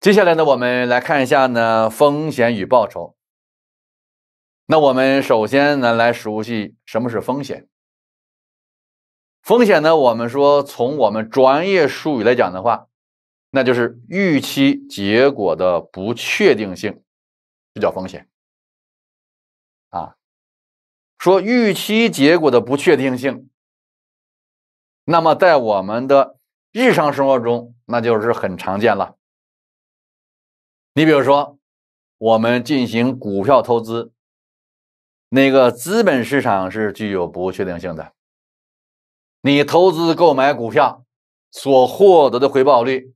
接下来呢，我们来看一下呢风险与报酬。那我们首先呢来熟悉什么是风险。风险呢，我们说从我们专业术语来讲的话，那就是预期结果的不确定性，比较风险。啊，说预期结果的不确定性。那么在我们的日常生活中，那就是很常见了。你比如说，我们进行股票投资，那个资本市场是具有不确定性的。你投资购买股票所获得的回报率，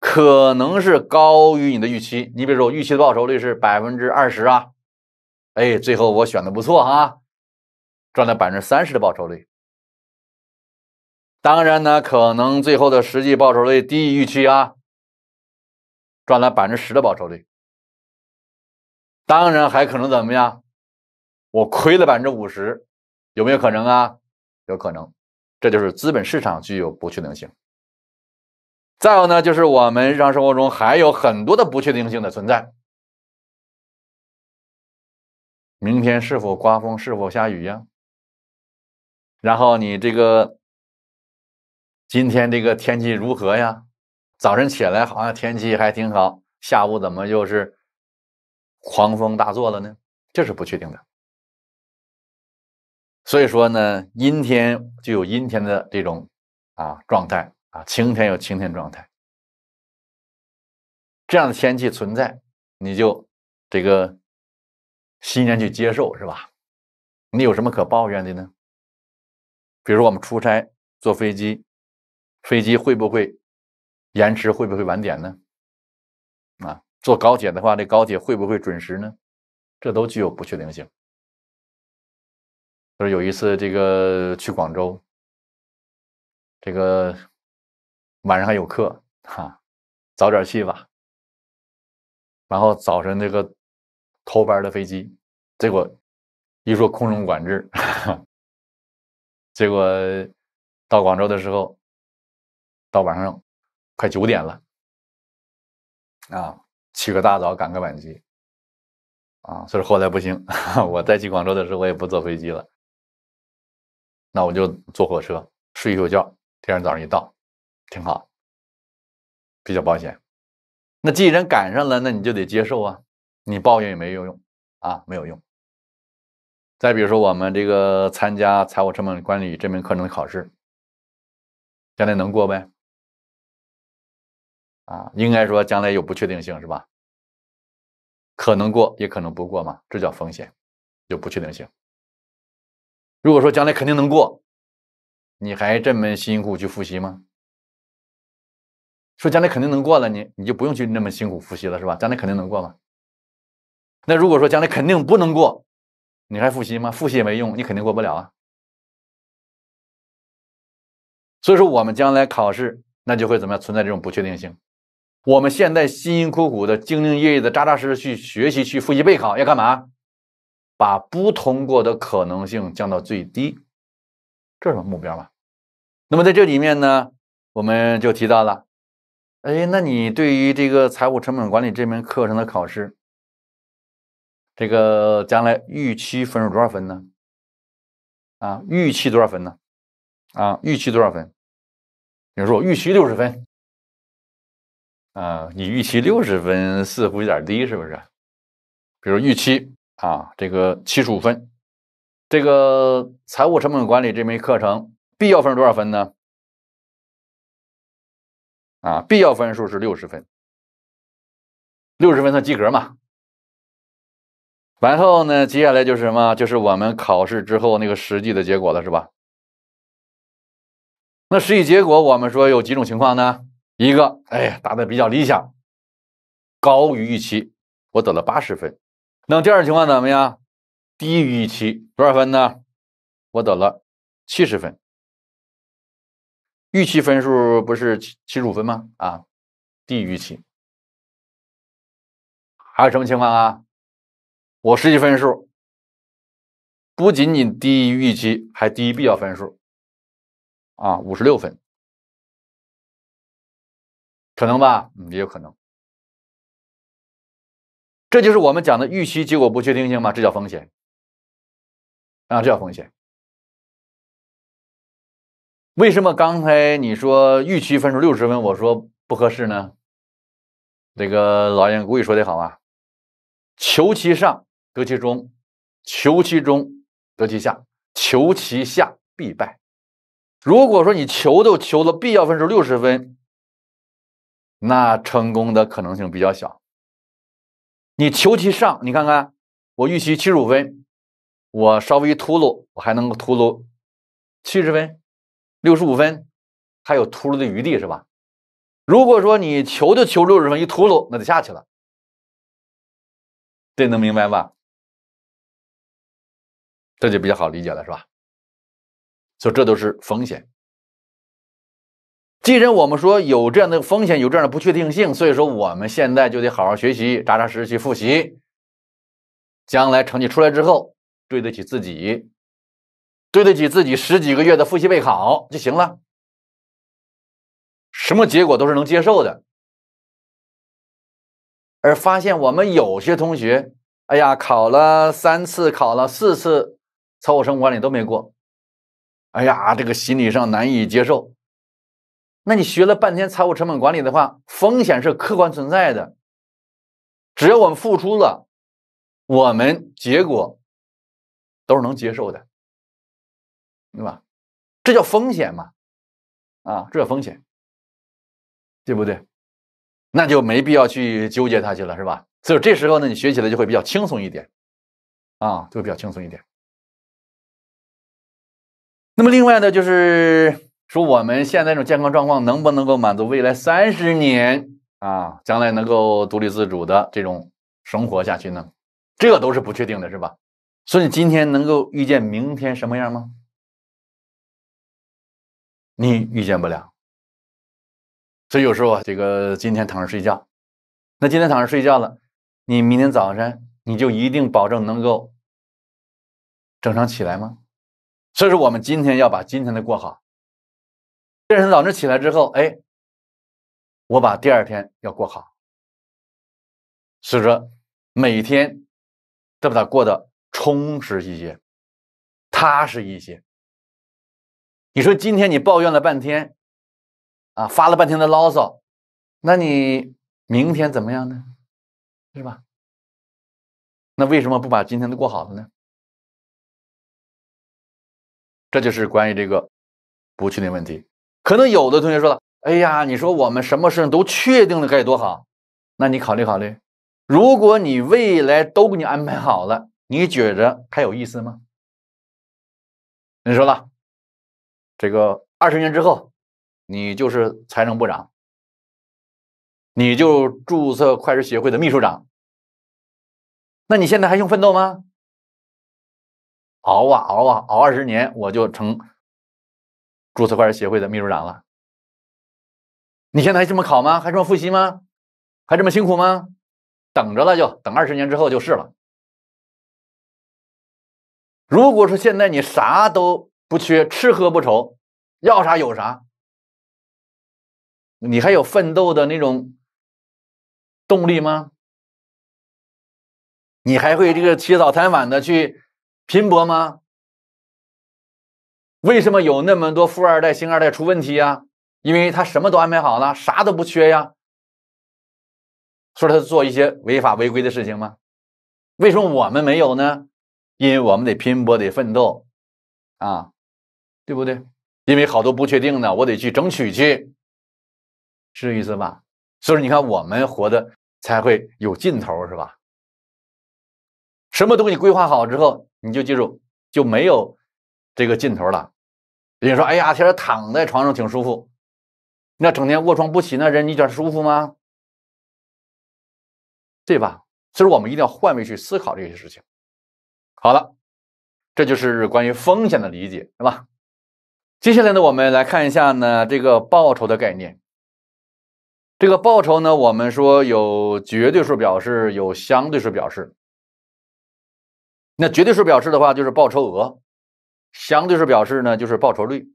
可能是高于你的预期。你比如说，预期的报酬率是百分之二十啊，哎，最后我选的不错哈，赚了百分之三十的报酬率。当然呢，可能最后的实际报酬率低于预期啊。赚了百分之十的报酬率，当然还可能怎么样？我亏了百分之五十，有没有可能啊？有可能，这就是资本市场具有不确定性。再有呢，就是我们日常生活中还有很多的不确定性的存在。明天是否刮风？是否下雨呀？然后你这个今天这个天气如何呀？早晨起来好像天气还挺好，下午怎么又是狂风大作了呢？这是不确定的。所以说呢，阴天就有阴天的这种啊状态啊，晴天有晴天状态。这样的天气存在，你就这个欣然去接受是吧？你有什么可抱怨的呢？比如我们出差坐飞机，飞机会不会？延迟会不会晚点呢？啊，坐高铁的话，这高铁会不会准时呢？这都具有不确定性。就是有一次这个去广州，这个晚上还有课哈，早点去吧。然后早晨那个头班的飞机，结果一说空中管制，结果到广州的时候，到晚上。快九点了，啊，起个大早赶个晚集，啊，所以后来不行。我再去广州的时候，我也不坐飞机了，那我就坐火车睡一宿觉，第二天早上一到，挺好，比较保险。那既然赶上了，那你就得接受啊，你抱怨也没有用啊，没有用。再比如说，我们这个参加财务成本管理这门课程的考试，将来能过呗？啊，应该说将来有不确定性，是吧？可能过也可能不过嘛，这叫风险，有不确定性。如果说将来肯定能过，你还这么辛苦去复习吗？说将来肯定能过了，你你就不用去那么辛苦复习了，是吧？将来肯定能过吗？那如果说将来肯定不能过，你还复习吗？复习也没用，你肯定过不了啊。所以说我们将来考试，那就会怎么样？存在这种不确定性。我们现在辛辛苦苦的、兢兢业业的、扎扎实实去学习、去复习备考，要干嘛？把不通过的可能性降到最低，这是目标嘛？那么在这里面呢，我们就提到了，哎，那你对于这个财务成本管理这门课程的考试，这个将来预期分数多少分呢？啊，预期多少分呢？啊，预期多少分？比如说预期六十分。啊，你预期六十分似乎有点低，是不是？比如预期啊，这个七十五分，这个财务成本管理这门课程必要分是多少分呢？啊，必要分数是六十分，六十分算及格嘛？完后呢，接下来就是什么？就是我们考试之后那个实际的结果了，是吧？那实际结果我们说有几种情况呢？一个，哎，答的比较理想，高于预期，我得了八十分。那第二种情况怎么样？低于预期，多少分呢？我得了七十分。预期分数不是七十五分吗？啊，低于预期。还有什么情况啊？我实际分数不仅仅低于预期，还低于必要分数。啊，五十六分。可能吧，嗯，也有可能。这就是我们讲的预期结果不确定性嘛，这叫风险，啊，这叫风险。为什么刚才你说预期分数六十分，我说不合适呢？那个老谚故意说的好啊，求其上得其中，求其中得其下，求其下必败。”如果说你求都求了必要分数六十分。那成功的可能性比较小。你求其上，你看看，我预期七十五分，我稍微秃噜，我还能够秃噜七十分、六十五分，还有秃噜的余地，是吧？如果说你求就求六十分，一秃噜那就下去了。这能明白吧？这就比较好理解了，是吧？所以这都是风险。既然我们说有这样的风险，有这样的不确定性，所以说我们现在就得好好学习，扎扎实实去复习。将来成绩出来之后，对得起自己，对得起自己十几个月的复习备考就行了。什么结果都是能接受的。而发现我们有些同学，哎呀，考了三次，考了四次，财生管理都没过，哎呀，这个心理上难以接受。那你学了半天财务成本管理的话，风险是客观存在的。只要我们付出了，我们结果都是能接受的，对吧？这叫风险嘛，啊，这叫风险，对不对？那就没必要去纠结它去了，是吧？所以这时候呢，你学起来就会比较轻松一点，啊，就会比较轻松一点。那么另外呢，就是。说我们现在这种健康状况能不能够满足未来三十年啊？将来能够独立自主的这种生活下去呢？这都是不确定的，是吧？所以今天能够预见明天什么样吗？你预见不了。所以有时候啊，这个今天躺着睡觉，那今天躺着睡觉了，你明天早晨你就一定保证能够正常起来吗？所以说，我们今天要把今天的过好。第二天早晨起来之后，哎，我把第二天要过好，所以说每天，都把它过得充实一些，踏实一些。你说今天你抱怨了半天，啊，发了半天的牢骚，那你明天怎么样呢？是吧？那为什么不把今天的过好了呢？这就是关于这个不确定问题。可能有的同学说了：“哎呀，你说我们什么事情都确定了该多好？”那你考虑考虑，如果你未来都给你安排好了，你觉着还有意思吗？你说吧，这个二十年之后，你就是财政部长，你就注册会计协会的秘书长，那你现在还用奋斗吗？熬啊熬啊熬二十年，我就成。注册会计师协会的秘书长了，你现在还这么考吗？还这么复习吗？还这么辛苦吗？等着了就等二十年之后就是了。如果说现在你啥都不缺，吃喝不愁，要啥有啥，你还有奋斗的那种动力吗？你还会这个起早贪晚的去拼搏吗？为什么有那么多富二代、星二代出问题呀？因为他什么都安排好了，啥都不缺呀，说他做一些违法违规的事情吗？为什么我们没有呢？因为我们得拼搏，得奋斗，啊，对不对？因为好多不确定的，我得去争取去，是这意思吧？所以你看，我们活的才会有劲头，是吧？什么东西规划好之后，你就记住就没有这个劲头了。有人说：“哎呀，其实躺在床上挺舒服。”那整天卧床不起，那人你觉得舒服吗？对吧？所以我们一定要换位去思考这些事情。好了，这就是关于风险的理解，对吧？接下来呢，我们来看一下呢这个报酬的概念。这个报酬呢，我们说有绝对数表示，有相对数表示。那绝对数表示的话，就是报酬额。相对是表示呢，就是报酬率。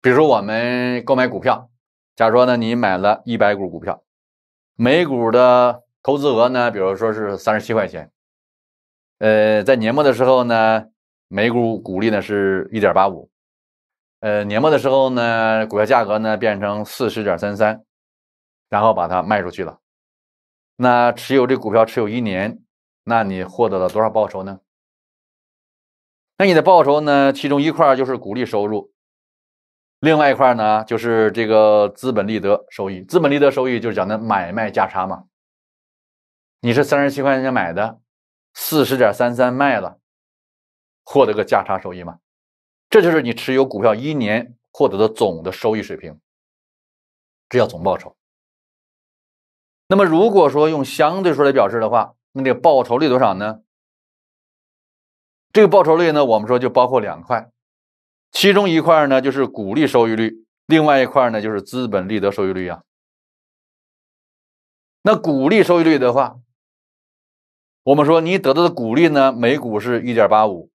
比如说，我们购买股票，假如说呢，你买了一百股股票，每股的投资额呢，比如说是三十七块钱。呃，在年末的时候呢，每股股利呢是一点八五，呃，年末的时候呢，股票价格呢变成四十点三三，然后把它卖出去了。那持有这股票持有一年，那你获得了多少报酬呢？那你的报酬呢？其中一块就是股利收入，另外一块呢就是这个资本利得收益。资本利得收益就是讲的买卖价差嘛。你是三十七块钱买的，四十点三三卖了，获得个价差收益嘛。这就是你持有股票一年获得的总的收益水平，这叫总报酬。那么如果说用相对数来表示的话，那这报酬率多少呢？这个报酬率呢，我们说就包括两块，其中一块呢就是股利收益率，另外一块呢就是资本利得收益率啊。那股利收益率的话，我们说你得到的股利呢，每股是1.85，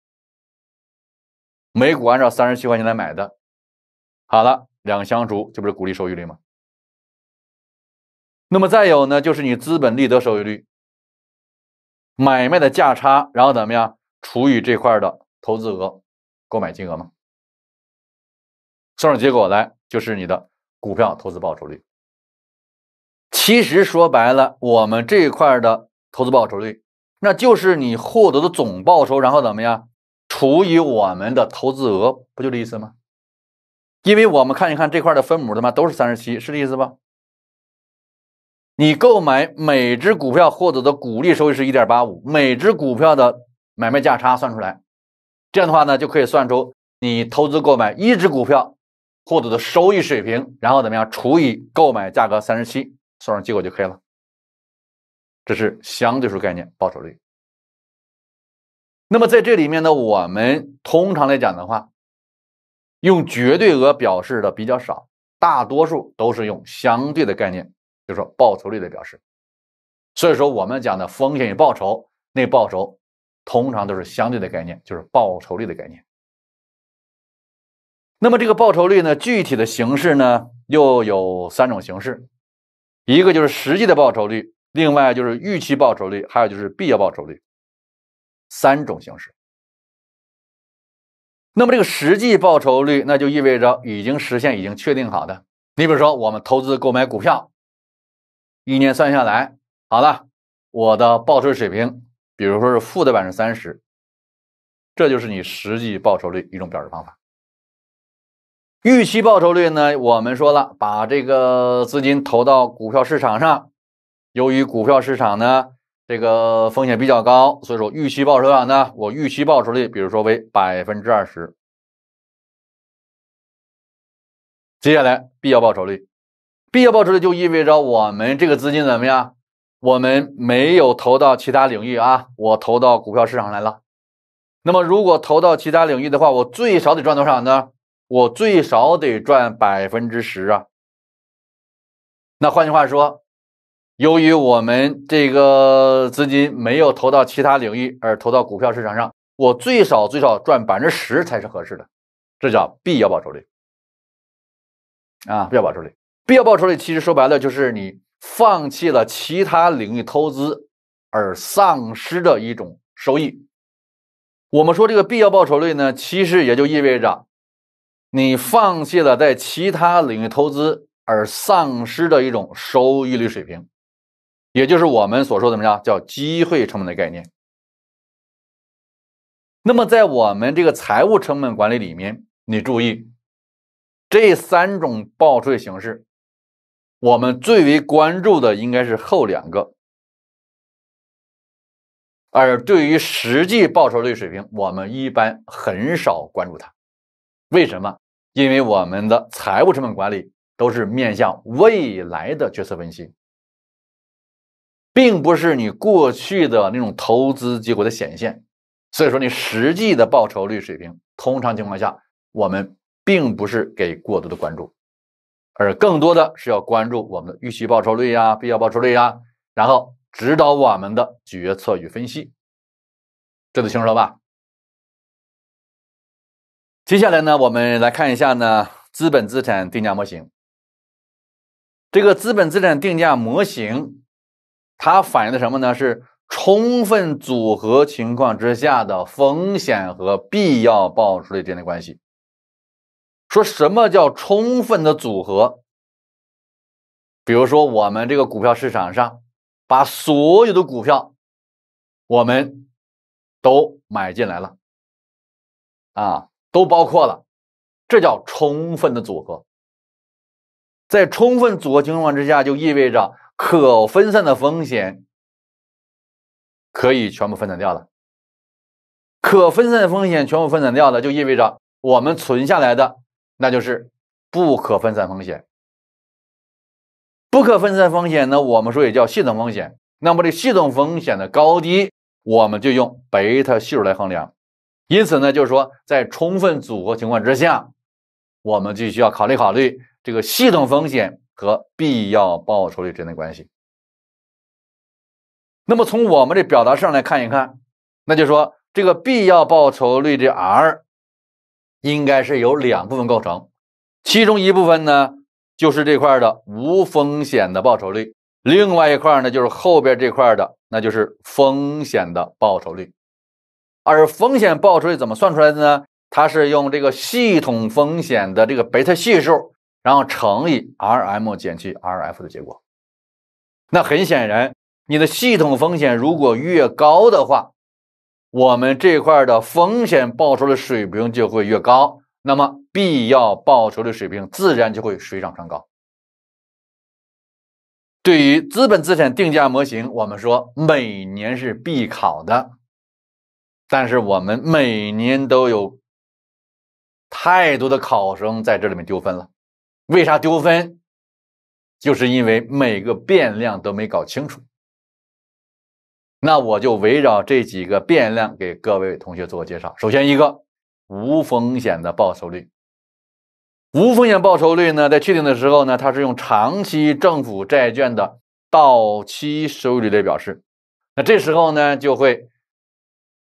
每股按照37块钱来买的，好了，两相除，这不是股利收益率吗？那么再有呢，就是你资本利得收益率，买卖的价差，然后怎么样？除以这块的投资额，购买金额嘛，算出结果来就是你的股票投资报酬率。其实说白了，我们这一块的投资报酬率，那就是你获得的总报酬，然后怎么样除以我们的投资额，不就这意思吗？因为我们看一看这块的分母，他妈都是三十七，是这意思吧？你购买每只股票获得的股利收益是一点八五，每只股票的。买卖价差算出来，这样的话呢，就可以算出你投资购买一只股票获得的收益水平，然后怎么样除以购买价格三十七，算上结果就可以了。这是相对数概念，报酬率。那么在这里面呢，我们通常来讲的话，用绝对额表示的比较少，大多数都是用相对的概念，就是说报酬率的表示。所以说我们讲的风险与报酬，那报酬。通常都是相对的概念，就是报酬率的概念。那么这个报酬率呢，具体的形式呢，又有三种形式：一个就是实际的报酬率，另外就是预期报酬率，还有就是必要报酬率，三种形式。那么这个实际报酬率，那就意味着已经实现、已经确定好的。你比如说，我们投资购买股票，一年算下来，好了，我的报酬水平。比如说是负的百分之三十，这就是你实际报酬率一种表示方法。预期报酬率呢，我们说了，把这个资金投到股票市场上，由于股票市场呢这个风险比较高，所以说预期报酬率呢，我预期报酬率，比如说为百分之二十。接下来必要报酬率，必要报酬率就意味着我们这个资金怎么样？我们没有投到其他领域啊，我投到股票市场来了。那么，如果投到其他领域的话，我最少得赚多少呢？我最少得赚百分之十啊。那换句话说，由于我们这个资金没有投到其他领域，而投到股票市场上，我最少最少赚百分之十才是合适的。这叫必要报酬率啊，必要报酬率，必要报酬率其实说白了就是你。放弃了其他领域投资而丧失的一种收益，我们说这个必要报酬率呢，其实也就意味着你放弃了在其他领域投资而丧失的一种收益率水平，也就是我们所说的什么呀？叫机会成本的概念。那么在我们这个财务成本管理里面，你注意这三种报税形式。我们最为关注的应该是后两个，而对于实际报酬率水平，我们一般很少关注它。为什么？因为我们的财务成本管理都是面向未来的决策分析，并不是你过去的那种投资结果的显现。所以说，你实际的报酬率水平，通常情况下我们并不是给过多的关注。而更多的是要关注我们的预期报酬率呀、必要报酬率呀，然后指导我们的决策与分析，这就清楚了吧？接下来呢，我们来看一下呢，资本资产定价模型。这个资本资产定价模型，它反映的什么呢？是充分组合情况之下的风险和必要报酬率之间的关系。说什么叫充分的组合？比如说，我们这个股票市场上，把所有的股票我们都买进来了，啊，都包括了，这叫充分的组合。在充分组合情况之下，就意味着可分散的风险可以全部分散掉了。可分散的风险全部分散掉了，就意味着我们存下来的。那就是不可分散风险。不可分散风险呢，我们说也叫系统风险。那么这系统风险的高低，我们就用贝塔系数来衡量。因此呢，就是说在充分组合情况之下，我们就需要考虑考虑这个系统风险和必要报酬率之间的关系。那么从我们的表达式上来看一看，那就是说这个必要报酬率的 R。应该是由两部分构成，其中一部分呢就是这块的无风险的报酬率，另外一块呢就是后边这块的，那就是风险的报酬率。而风险报酬率怎么算出来的呢？它是用这个系统风险的这个贝塔系数，然后乘以 Rm 减去 Rf 的结果。那很显然，你的系统风险如果越高的话，我们这块的风险报酬的水平就会越高，那么必要报酬的水平自然就会水涨船高。对于资本资产定价模型，我们说每年是必考的，但是我们每年都有太多的考生在这里面丢分了。为啥丢分？就是因为每个变量都没搞清楚。那我就围绕这几个变量给各位同学做个介绍。首先一个无风险的报酬率，无风险报酬率呢，在确定的时候呢，它是用长期政府债券的到期收益率来表示。那这时候呢，就会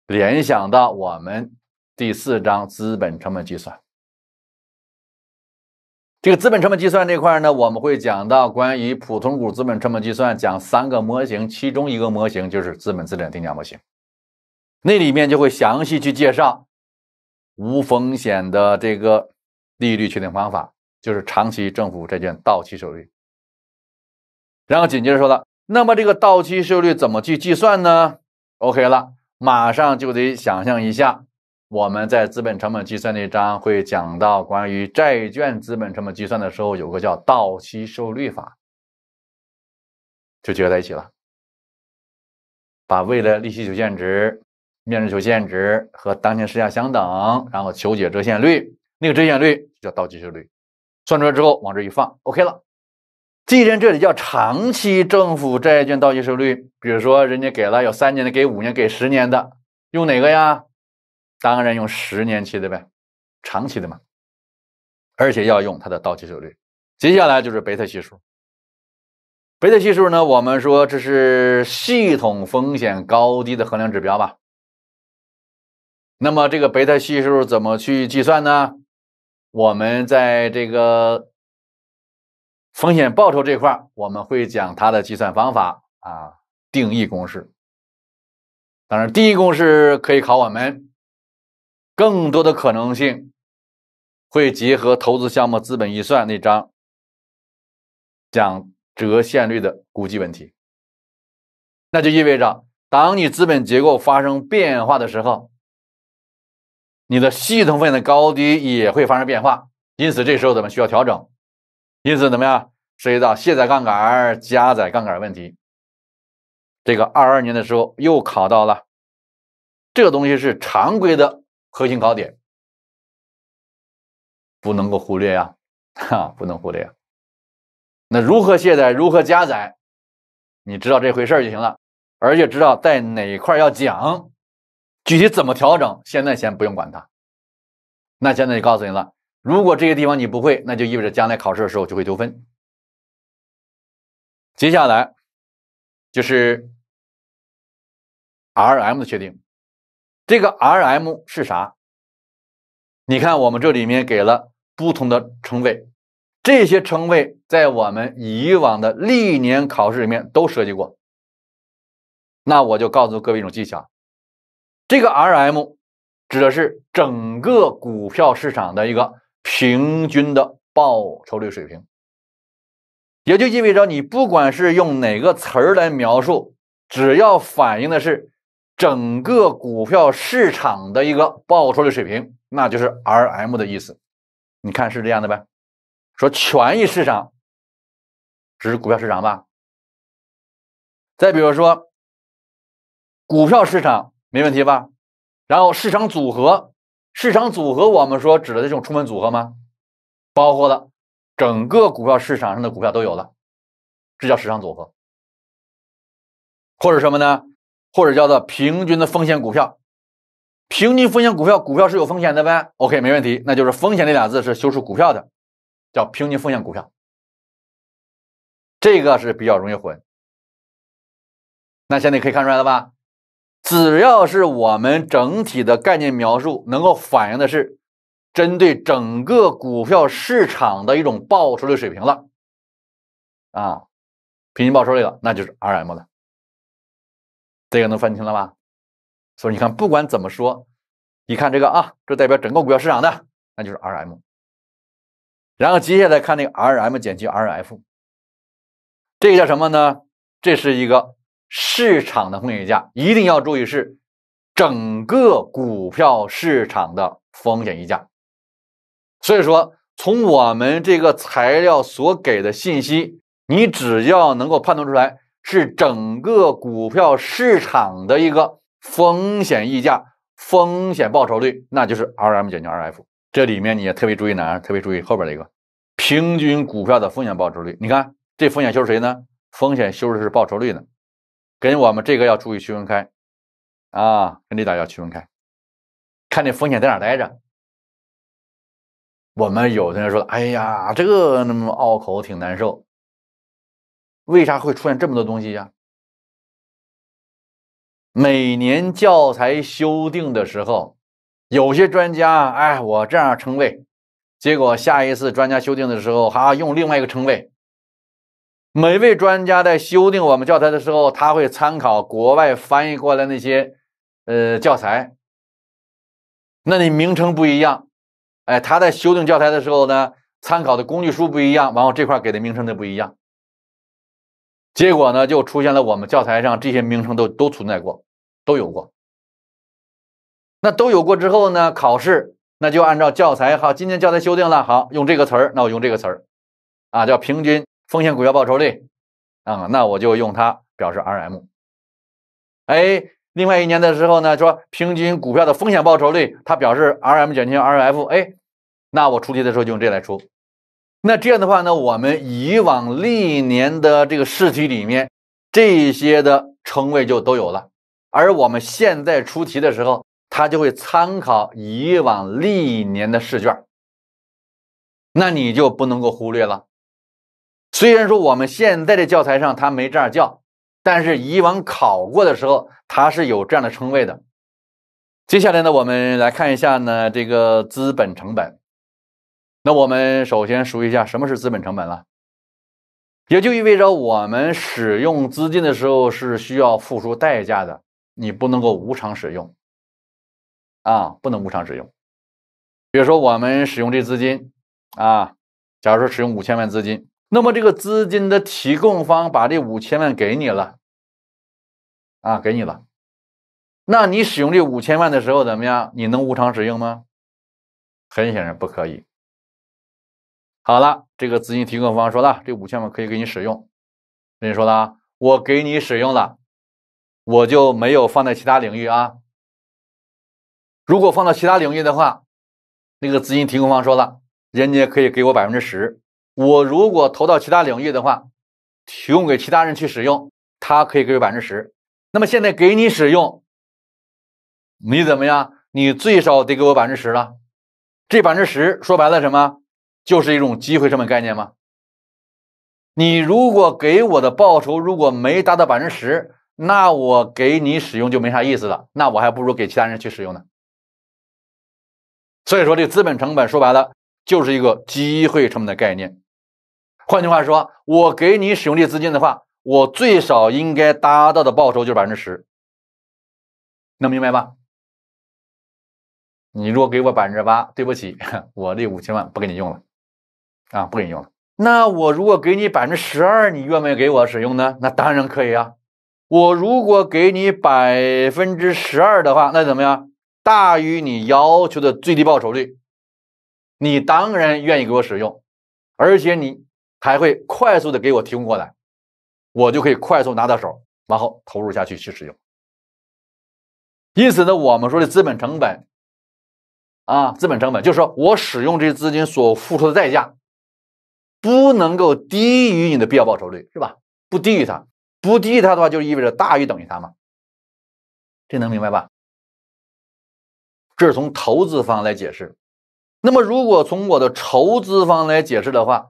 联想到我们第四章资本成本计算。这个资本成本计算这块呢，我们会讲到关于普通股资本成本计算，讲三个模型，其中一个模型就是资本资产定价模型，那里面就会详细去介绍无风险的这个利率确定方法，就是长期政府债券到期收益率。然后紧接着说的，那么这个到期收益率怎么去计算呢？OK 了，马上就得想象一下。我们在资本成本计算那章会讲到，关于债券资本成本计算的时候，有个叫到期收益率法，就结合在一起了。把未来利息求现值、面值求现值和当前市价相等，然后求解折现率，那个折现率就叫到期收益率。算出来之后往这一放，OK 了。既然这里叫长期政府债券到期收益率，比如说人家给了有三年的、给五年、给十年的，用哪个呀？当然用十年期的呗，长期的嘛，而且要用它的到期收益率。接下来就是贝塔系数。贝塔系数呢，我们说这是系统风险高低的衡量指标吧。那么这个贝塔系数怎么去计算呢？我们在这个风险报酬这块我们会讲它的计算方法啊，定义公式。当然，定义公式可以考我们。更多的可能性会结合投资项目资本预算那章讲折现率的估计问题，那就意味着当你资本结构发生变化的时候，你的系统分的高低也会发生变化，因此这时候咱们需要调整，因此怎么样涉及到卸载杠杆、加载杠杆问题。这个二二年的时候又考到了，这个东西是常规的。核心考点不能够忽略呀，哈，不能忽略呀。那如何卸载，如何加载，你知道这回事就行了。而且知道在哪一块要讲，具体怎么调整，现在先不用管它。那现在就告诉你了，如果这些地方你不会，那就意味着将来考试的时候就会丢分。接下来就是 R、M 的确定。这个 R M 是啥？你看，我们这里面给了不同的称谓，这些称谓在我们以往的历年考试里面都涉及过。那我就告诉各位一种技巧：这个 R M 指的是整个股票市场的一个平均的报酬率水平。也就意味着，你不管是用哪个词儿来描述，只要反映的是。整个股票市场的一个报酬率水平，那就是 R M 的意思。你看是这样的呗？说权益市场，指股票市场吧。再比如说，股票市场没问题吧？然后市场组合，市场组合我们说指的这种充分组合吗？包括了整个股票市场上的股票都有了，这叫市场组合。或者什么呢？或者叫做平均的风险股票，平均风险股票，股票是有风险的呗。OK，没问题，那就是风险那俩字是修饰股票的，叫平均风险股票。这个是比较容易混。那现在可以看出来了吧？只要是我们整体的概念描述能够反映的是针对整个股票市场的一种报酬率水平了，啊，平均报酬率了，那就是 RM 了。这个能分清了吧？所以你看，不管怎么说，你看这个啊，这代表整个股票市场的，那就是 R M。然后接下来看那个 R M 减去 R F，这个叫什么呢？这是一个市场的风险溢价，一定要注意是整个股票市场的风险溢价。所以说，从我们这个材料所给的信息，你只要能够判断出来。是整个股票市场的一个风险溢价、风险报酬率，那就是 Rm 减去 Rf。这里面你也特别注意哪儿？特别注意后边这个平均股票的风险报酬率。你看这风险修饰谁呢？风险修饰是报酬率呢，跟我们这个要注意区分开啊，跟这大家区分开，看这风险在哪待着。我们有同学说：“哎呀，这个那么拗口，挺难受。”为啥会出现这么多东西呀？每年教材修订的时候，有些专家，哎，我这样称谓，结果下一次专家修订的时候，哈，用另外一个称谓。每位专家在修订我们教材的时候，他会参考国外翻译过来那些，呃，教材。那你名称不一样，哎，他在修订教材的时候呢，参考的工具书不一样，然后这块给的名称就不一样。结果呢，就出现了我们教材上这些名称都都存在过，都有过。那都有过之后呢，考试那就按照教材好，今年教材修订了，好用这个词儿，那我用这个词儿，啊，叫平均风险股票报酬率，啊，那我就用它表示 Rm。哎，另外一年的时候呢，说平均股票的风险报酬率，它表示 Rm 减去 Rf，哎，那我出题的时候就用这来出。那这样的话呢，我们以往历年的这个试题里面，这些的称谓就都有了。而我们现在出题的时候，它就会参考以往历年的试卷。那你就不能够忽略了。虽然说我们现在的教材上它没这样叫，但是以往考过的时候，它是有这样的称谓的。接下来呢，我们来看一下呢，这个资本成本。那我们首先说一下什么是资本成本了，也就意味着我们使用资金的时候是需要付出代价的，你不能够无偿使用，啊，不能无偿使用。比如说我们使用这资金，啊，假如说使用五千万资金，那么这个资金的提供方把这五千万给你了，啊，给你了，那你使用这五千万的时候怎么样？你能无偿使用吗？很显然不可以。好了，这个资金提供方说了，这五千万可以给你使用。人家说了啊，我给你使用了，我就没有放在其他领域啊。如果放到其他领域的话，那个资金提供方说了，人家可以给我百分之十。我如果投到其他领域的话，提供给其他人去使用，他可以给我百分之十。那么现在给你使用，你怎么样？你最少得给我百分之十了。这百分之十，说白了什么？就是一种机会成本概念吗？你如果给我的报酬如果没达到百分之十，那我给你使用就没啥意思了，那我还不如给其他人去使用呢。所以说，这资本成本说白了就是一个机会成本的概念。换句话说，我给你使用这资金的话，我最少应该达到的报酬就是百分之十，能明白吧？你如果给我百分之八，对不起，我这五千万不给你用了。啊，不给你用了。那我如果给你百分之十二，你愿不愿意给我使用呢？那当然可以啊。我如果给你百分之十二的话，那怎么样？大于你要求的最低报酬率，你当然愿意给我使用，而且你还会快速的给我提供过来，我就可以快速拿到手，然后投入下去去使用。因此呢，我们说的资本成本，啊，资本成本就是说我使用这些资金所付出的代价。不能够低于你的必要报酬率，是吧？不低于它，不低于它的话，就意味着大于等于它嘛？这能明白吧？这是从投资方来解释。那么，如果从我的筹资方来解释的话，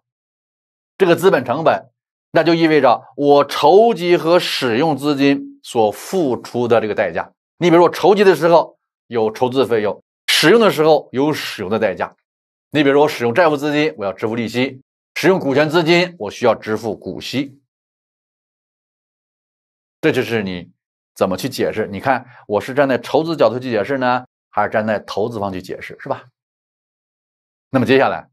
这个资本成本，那就意味着我筹集和使用资金所付出的这个代价。你比如说，我筹集的时候有筹资费用，使用的时候有使用的代价。你比如说，我使用债务资金，我要支付利息。使用股权资金，我需要支付股息，这就是你怎么去解释？你看，我是站在筹资角度去解释呢，还是站在投资方去解释，是吧？那么接下来，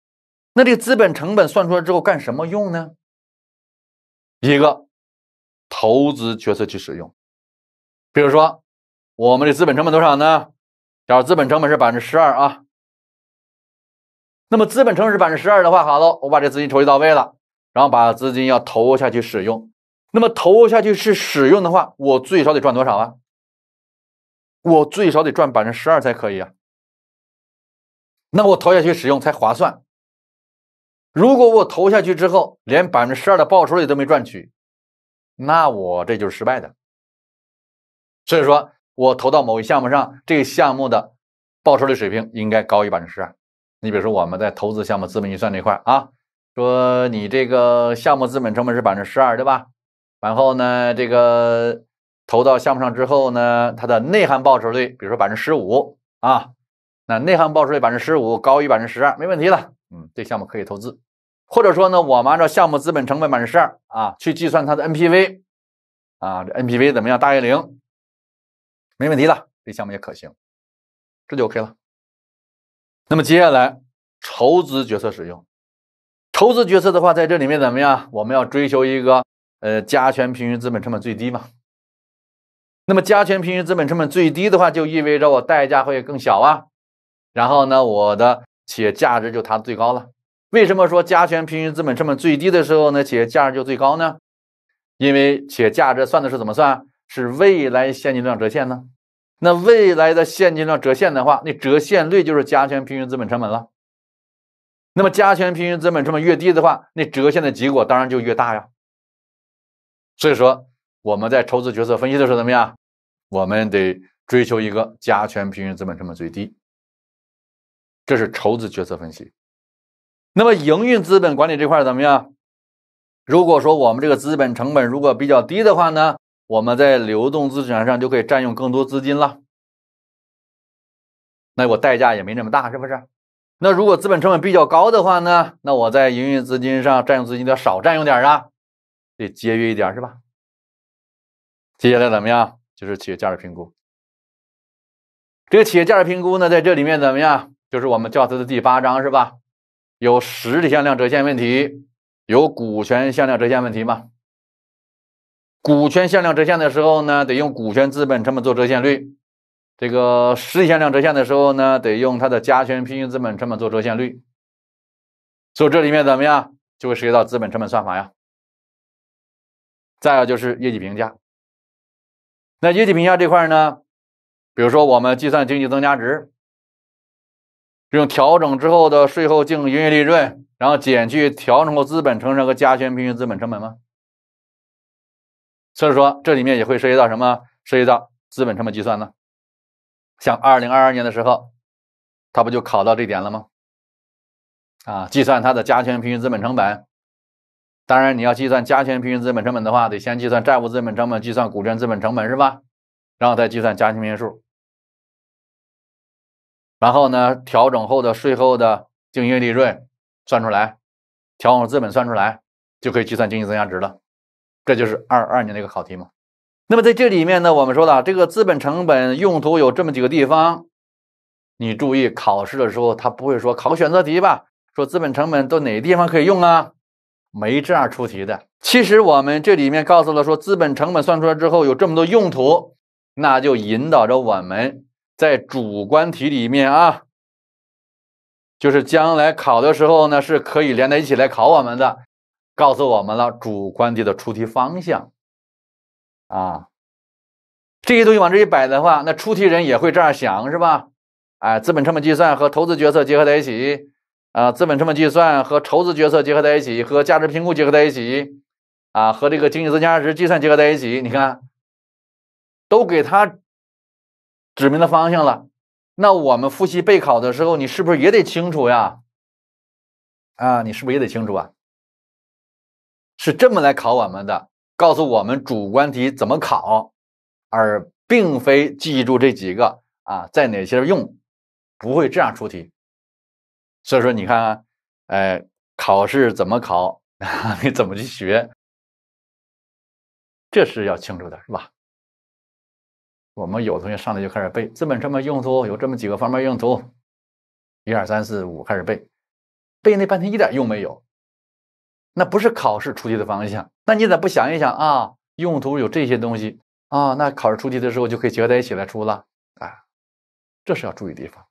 那这资本成本算出来之后干什么用呢？一个投资决策去使用，比如说我们的资本成本多少呢？假如资本成本是百分之十二啊。那么资本成本是百分之十二的话，好了，我把这资金筹集到位了，然后把资金要投下去使用。那么投下去是使用的话，我最少得赚多少啊？我最少得赚百分之十二才可以啊。那我投下去使用才划算。如果我投下去之后连百分之十二的报酬率都没赚取，那我这就是失败的。所以说我投到某一项目上，这个项目的报酬率水平应该高于百分之十二。你比如说，我们在投资项目资本预算这块啊，说你这个项目资本成本是百分之十二，对吧？然后呢，这个投到项目上之后呢，它的内涵报酬率，比如说百分之十五啊，那内涵报酬率百分之十五高于百分之十二，没问题了，嗯，这项目可以投资。或者说呢，我们按照项目资本成本百分之十二啊去计算它的 NPV 啊，这 NPV 怎么样？大于零，没问题的，这项目也可行，这就 OK 了。那么接下来，筹资决策使用筹资决策的话，在这里面怎么样？我们要追求一个呃加权平均资本成本最低嘛。那么加权平均资本成本最低的话，就意味着我代价会更小啊。然后呢，我的企业价值就它最高了。为什么说加权平均资本成本最低的时候呢，企业价值就最高呢？因为企业价值算的是怎么算？是未来现金流量折现呢？那未来的现金流折现的话，那折现率就是加权平均资本成本了。那么加权平均资本成本越低的话，那折现的结果当然就越大呀。所以说我们在筹资决策分析的时候怎么样？我们得追求一个加权平均资本成本最低。这是筹资决策分析。那么营运资本管理这块怎么样？如果说我们这个资本成本如果比较低的话呢？我们在流动资产上就可以占用更多资金了，那我代价也没那么大，是不是？那如果资本成本比较高的话呢？那我在营运资金上占用资金得少占用点啊，得节约一点，是吧？接下来怎么样？就是企业价值评估。这个企业价值评估呢，在这里面怎么样？就是我们教材的第八章，是吧？有实体向量折现问题，有股权向量折现问题吗？股权向量折现的时候呢，得用股权资本成本做折现率；这个实体向量折现的时候呢，得用它的加权平均资本成本做折现率。所以这里面怎么样，就会涉及到资本成本算法呀。再有就是业绩评价，那业绩评价这块呢，比如说我们计算经济增加值，用调整之后的税后净营业利润，然后减去调整后资本成本和加权平均资本成本吗？所以说，这里面也会涉及到什么？涉及到资本成本计算呢？像二零二二年的时候，它不就考到这点了吗？啊，计算它的加权平均资本成本。当然，你要计算加权平均资本成本的话，得先计算债务资本成本，计算股权资本成本，是吧？然后再计算加权平均数。然后呢，调整后的税后的净利润算出来，调整后资本算出来，就可以计算经济增加值了。这就是二二年的一个考题嘛，那么在这里面呢，我们说了这个资本成本用途有这么几个地方，你注意考试的时候他不会说考选择题吧？说资本成本都哪个地方可以用啊？没这样出题的。其实我们这里面告诉了说，资本成本算出来之后有这么多用途，那就引导着我们在主观题里面啊，就是将来考的时候呢是可以连在一起来考我们的。告诉我们了主观题的出题方向，啊，这些东西往这一摆的话，那出题人也会这样想，是吧？哎，资本成本计算和投资决策结合在一起，啊，资本成本计算和筹资决策结合在一起，和价值评估结合在一起，啊，和这个经济增加值计算结合在一起，你看，都给他指明了方向了。那我们复习备考的时候，你是不是也得清楚呀？啊，你是不是也得清楚啊？是这么来考我们的，告诉我们主观题怎么考，而并非记住这几个啊在哪些用，不会这样出题。所以说，你看，哎，考试怎么考，你怎么去学，这是要清楚的，是吧？我们有同学上来就开始背资本成本用途，有这么几个方面用途，一二三四五开始背，背那半天一点用没有。那不是考试出题的方向，那你咋不想一想啊？用途有这些东西啊，那考试出题的时候就可以结合在一起来出了啊，这是要注意的地方。